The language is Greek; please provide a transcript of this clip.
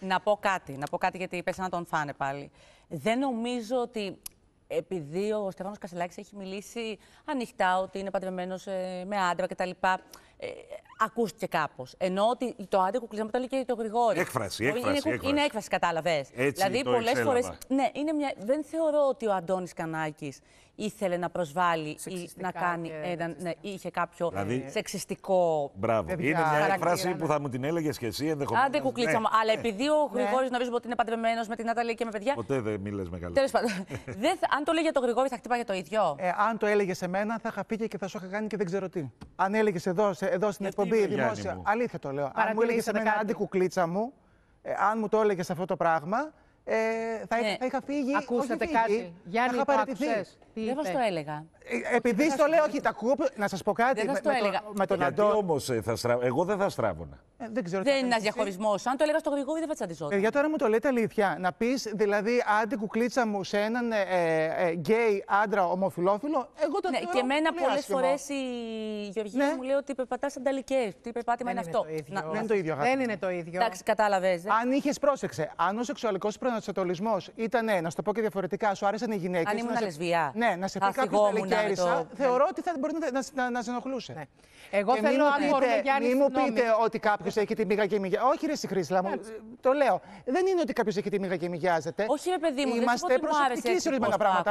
Να πω κάτι, να πω κάτι γιατί πέσα να τον φάνε πάλι. Δεν νομίζω ότι επειδή ο Στεφάνος Κασελάκης έχει μιλήσει ανοιχτά ότι είναι παντρεμένος ε, με άντρα κτλ. Ε, ακούστηκε κάπως. Ενώ ότι το άδικο κλείσμα τα λέει και το Γρηγόρι. Έκφραση, έκφραση. Είναι έκφραση, είναι έκφραση κατάλαβες. Δηλαδή, πολλέ φορέ. Ναι, είναι μια... δεν θεωρώ ότι ο Αντώνης Κανάκης ήθελε να προσβάλλει ή να κάνει έναν. Ναι, είχε κάποιο δηλαδή... σεξιστικό. Μπράβο. Είναι μια έκφραση ναι. που θα μου την έλεγες και εσύ ενδεχομένως. Άντε ναι. κουκλίτσα μου. Αλλά ναι. επειδή ο Γρηγόρη νομίζουμε ότι είναι παντρεμένος με την Άταλια και με παιδιά. Ποτέ δεν μιλέ μεγάλο. Τέλος πάντων. Αν το έλεγε το Γρηγόρη, θα χτύπαγε το ίδιο. Ε, αν το έλεγε σε μένα, θα είχα πει και θα σου είχα κάνει και δεν ξέρω τι. Αν έλεγες εδώ στην εκπομπή πει δημόσια. Αλήθεια το λέω. Αν μου έλεγες σε μένα αντικουκλίτσα μου, ε, αν μου το έλεγες αυτό το πράγμα, ε, θα, ναι. θα είχα φύγει. Ακούσατε όχι κάτι. Γιάννη, θα παραιτηθεί. Δεν θα το έλεγα. Ε, επειδή στο λέω, όχι, τα ακούω, να σας πω κάτι. Δεν με, το έλεγα. Με τον Γιατί ε, Εγώ δεν θα στράβωνα. Ε, δεν ξέρω δεν είναι ένας διαχωρισμός. Αν το έλεγα στο γρηγό, δεν θα τσαντιζόταν. Ε, για τώρα μου το λέτε αλήθεια. Να πεις δηλαδή, άντε κουκλίτσα μου σε έναν ε, ε, ε γκέι άντρα ομοφυλόφιλο, εγώ το ναι, Και εμένα πολλέ φορές η Γεωργία ναι. μου λέει ότι περπατά σαν ταλικέ. Τι πεπάτημα είναι, αυτό. Δεν είναι το ίδιο. Δεν είναι το ίδιο. Εντάξει, κατάλαβες. Αν είχες πρόσεξε, αν ο σεξουαλικός προνατολισμό ήταν, να σου το πω και διαφορετικά, σου άρεσαν οι γυναίκες. Αν ήμουν λεσβιά. Ναι, να σε πει κάποιος ταλικέρισα, θεωρώ ότι θα μπορεί να σε ενοχλούσε. Ναι. Εγώ θέλω να Μην μου πείτε ότι κάποιος κάποιος έχει τη μίγα και Όχι, ρε Σιχρήσλα μου, το λέω. Δεν είναι ότι κάποιος έχει τη μίγα και μοιάζεται. Όχι, ρε παιδί μου, Είμαστε προσεκτικοί σε ορισμένα πράγματα.